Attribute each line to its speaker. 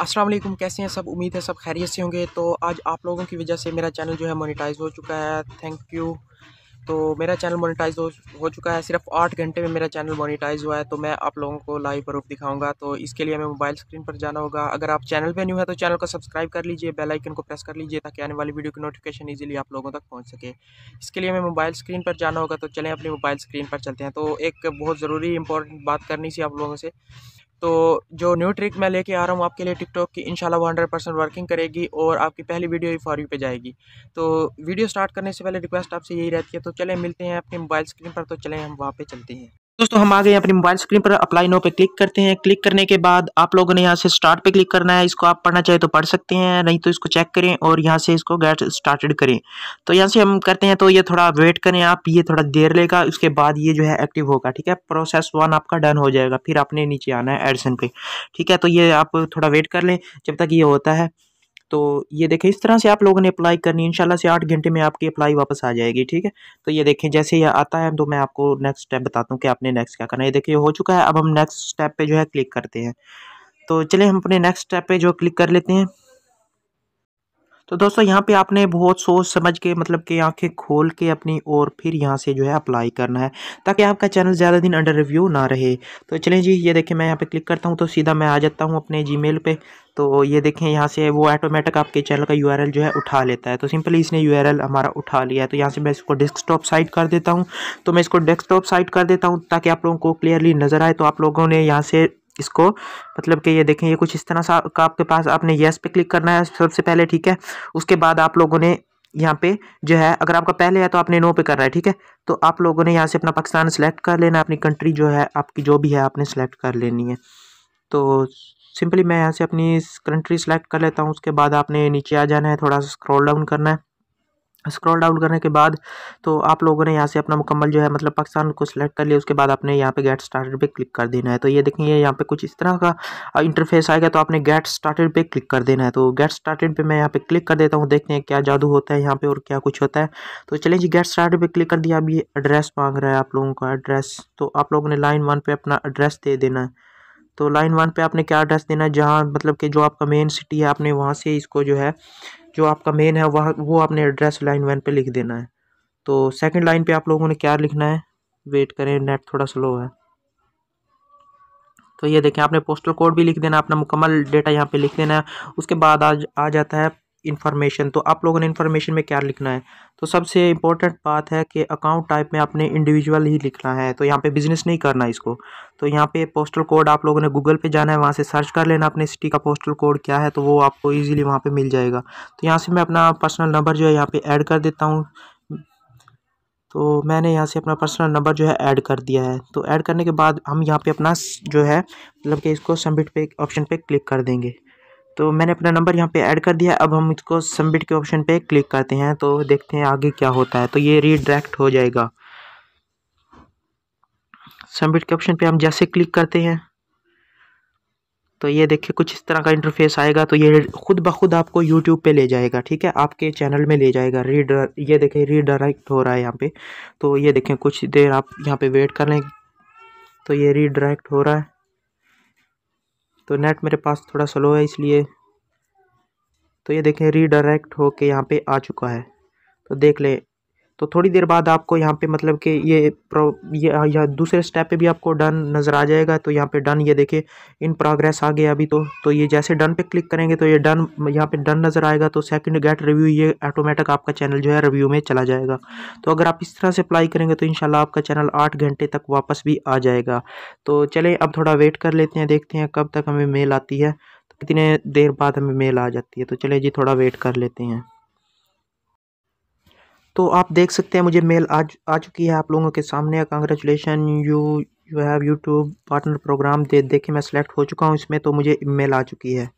Speaker 1: अस्सलाम वालेकुम कैसे हैं सब उम्मीद है सब खैरियत से होंगे तो आज आप लोगों की वजह से मेरा चैनल जो है मोनेटाइज हो चुका है थैंक यू तो मेरा चैनल मोनेटाइज हो, हो चुका है सिर्फ आठ घंटे में मेरा चैनल मोनेटाइज हुआ है तो मैं आप लोगों को लाइव प्रूफ दिखाऊंगा तो इसके लिए हमें मोबाइल स्क्रीन पर जाना होगा अगर आप चैनल पर न्यू है तो चैनल को सब्सक्राइब कर लीजिए बेल आइकन को प्रेस कर लीजिए ताकि आने वाली वीडियो की नोटिफिकेशन ईजिली आप लोगों तक पहुँच सके इसके लिए हमें मोबाइल स्क्रीन पर जाना होगा तो चलें अपनी मोबाइल स्क्रीन पर चलते हैं तो एक बहुत ज़रूरी इंपॉर्टेंट बात करनी थी आप लोगों से तो जो न्यू ट्रिक मैं लेके आ रहा हूँ आपके लिए टिकटॉक की इंशाल्लाह वो हंड्रेड परसेंट वर्किंग करेगी और आपकी पहली वीडियो ही फॉर यू पे जाएगी तो वीडियो स्टार्ट करने से पहले रिक्वेस्ट आपसे यही रहती है तो चले मिलते हैं अपने मोबाइल स्क्रीन पर तो चलें हम वहाँ पर चलते हैं दोस्तों हम आ गए अपनी मोबाइल स्क्रीन पर अप्लाई नो पे क्लिक करते हैं क्लिक करने के बाद आप लोगों ने यहाँ से स्टार्ट पे क्लिक करना है इसको आप पढ़ना चाहे तो पढ़ सकते हैं नहीं तो इसको चेक करें और यहाँ से इसको गेट स्टार्टेड करें तो यहाँ से हम करते हैं तो ये थोड़ा वेट करें आप ये थोड़ा देर लेगा उसके बाद ये जो है एक्टिव होगा ठीक है प्रोसेस वन आपका डन हो जाएगा फिर आपने नीचे आना है एडिसन पे ठीक है तो ये आप थोड़ा वेट कर लें जब तक ये होता है तो ये देखें इस तरह से आप लोगों ने अप्लाई करनी है इंशाल्लाह से आठ घंटे में आपकी अप्लाई वापस आ जाएगी ठीक है तो ये देखें जैसे ये आता है तो मैं आपको नेक्स्ट स्टेप बताता हूँ कि आपने नेक्स्ट क्या करना है ये देखिए हो चुका है अब हम नेक्स्ट स्टेप पर जो है क्लिक करते हैं तो चलिए हम अपने नेक्स्ट स्टेप पर जो क्लिक कर लेते हैं तो दोस्तों यहाँ पे आपने बहुत सोच समझ के मतलब कि आंखें खोल के अपनी और फिर यहाँ से जो है अप्लाई करना है ताकि आपका चैनल ज़्यादा दिन अंडर रिव्यू ना रहे तो चलें जी ये देखें मैं यहाँ पे क्लिक करता हूँ तो सीधा मैं आ जाता हूँ अपने मेल पर तो ये देखें यहाँ से वो ऑटोमेटिक आपके चैनल का यू जो है उठा लेता है तो सिंपली इसने यू हमारा उठा लिया है तो यहाँ से मैं इसको डेस्कटॉप साइट कर देता हूँ तो मैं इसको डेस्कटॉप साइट कर देता हूँ ताकि आप लोगों को क्लियरली नज़र आए तो आप लोगों ने यहाँ से इसको मतलब कि ये देखें ये कुछ इस तरह सा का आपके पास आपने येस पे क्लिक करना है सबसे पहले ठीक है उसके बाद आप लोगों ने यहाँ पे जो है अगर आपका पहले है तो आपने नो पे करना है ठीक है तो आप लोगों ने यहाँ से अपना पाकिस्तान सेलेक्ट कर लेना अपनी कंट्री जो है आपकी जो भी है आपने सेलेक्ट कर लेनी है तो सिंपली मैं यहाँ से अपनी कंट्री सेलेक्ट कर लेता हूँ उसके बाद आपने नीचे आ जाना है थोड़ा सा स्क्रॉल डाउन करना है स्क्रॉल डाउन करने के बाद तो आप लोगों ने यहाँ से अपना मुकम्मल जो है मतलब पाकिस्तान को सिलेक्ट कर लिया उसके बाद आपने यहाँ पे गेट स्टार्टेड पे क्लिक कर देना है तो ये देखेंगे यहाँ पे कुछ इस तरह का इंटरफेस आएगा तो आपने गेट स्टार्टेड पे क्लिक कर देना है तो गेट स्टार्टेड पे मैं यहाँ पे क्लिक कर देता हूँ देखते हैं क्या जादू होता है यहाँ पे और क्या कुछ होता है तो चले जी गेट स्टार्ट पर क्लिक कर दिया अब ये एड्रेस मांग रहा है आप लोगों का एड्रेस तो आप लोगों ने लाइन वन पर अपना एड्रेस दे देना है तो लाइन वन पे आपने क्या एड्रेस देना है जहाँ मतलब कि जो आपका मेन सिटी है आपने वहाँ से इसको जो है जो आपका मेन है वह वो आपने एड्रेस लाइन वन पे लिख देना है तो सेकंड लाइन पे आप लोगों ने क्या लिखना है वेट करें नेट थोड़ा स्लो है तो ये देखें आपने पोस्टल कोड भी लिख देना अपना मुकम्मल डेटा यहाँ पे लिख देना है उसके बाद आज आ जाता है इन्फॉर्मेशन तो आप लोगों ने इन्फॉर्मेशन में क्या लिखना है तो सबसे इंपॉर्टेंट बात है कि अकाउंट टाइप में आपने इंडिविजुअल ही लिखना है तो यहाँ पे बिजनेस नहीं करना है इसको तो यहाँ पे पोस्टल कोड आप लोगों ने गूगल पे जाना है वहाँ से सर्च कर लेना अपने सिटी का पोस्टल कोड क्या है तो वो आपको ईजिली वहाँ पर मिल जाएगा तो यहाँ से मैं अपना पर्सनल नंबर जो है यहाँ पर ऐड कर देता हूँ तो मैंने यहाँ से अपना पर्सनल नंबर जो है ऐड कर दिया है तो ऐड करने के बाद हम यहाँ पे अपना जो है मतलब कि इसको सबमिट पे ऑप्शन पे क्लिक कर देंगे तो मैंने अपना नंबर यहाँ पे ऐड कर दिया अब हम इसको सबमिट के ऑप्शन पे क्लिक करते हैं तो देखते हैं आगे क्या होता है तो ये रीडायरेक्ट हो जाएगा सबमिट के ऑप्शन पे हम जैसे क्लिक करते हैं तो ये देखिए कुछ इस तरह का इंटरफेस आएगा तो ये खुद ब खुद आपको यूट्यूब पे ले जाएगा ठीक है आपके चैनल में ले जाएगा रीड ये देखें रीडायरेक्ट हो रहा है यहाँ पे तो ये देखें कुछ देर आप यहाँ पे वेट कर लेंगे तो ये रीडायरेक्ट हो रहा है तो नेट मेरे पास थोड़ा स्लो है इसलिए तो ये देखें रीडायरेक्ट होके यहाँ पे आ चुका है तो देख लें तो थोड़ी देर बाद आपको यहाँ पे मतलब कि ये प्रो यह दूसरे स्टेप पे भी आपको डन नज़र आ जाएगा तो यहाँ पे डन ये देखिए इन प्रोग्रेस आ गया अभी तो तो ये जैसे डन पे क्लिक करेंगे तो ये डन यहाँ पे डन नज़र आएगा तो सेकंड गेट रिव्यू ये ऑटोमेटिक आपका चैनल जो है रिव्यू में चला जाएगा तो अगर आप इस तरह से अप्लाई करेंगे तो इन आपका चैनल आठ घंटे तक वापस भी आ जाएगा तो चले अब थोड़ा वेट कर लेते हैं देखते हैं कब तक हमें मेल आती है तो कितने देर बाद हमें मेल आ जाती है तो चले जी थोड़ा वेट कर लेते हैं तो आप देख सकते हैं मुझे मेल आज आ चुकी है आप लोगों के सामने congratulation you you have YouTube partner program दे देखे मैं सेलेक्ट हो चुका हूँ इसमें तो मुझे मेल आ चुकी है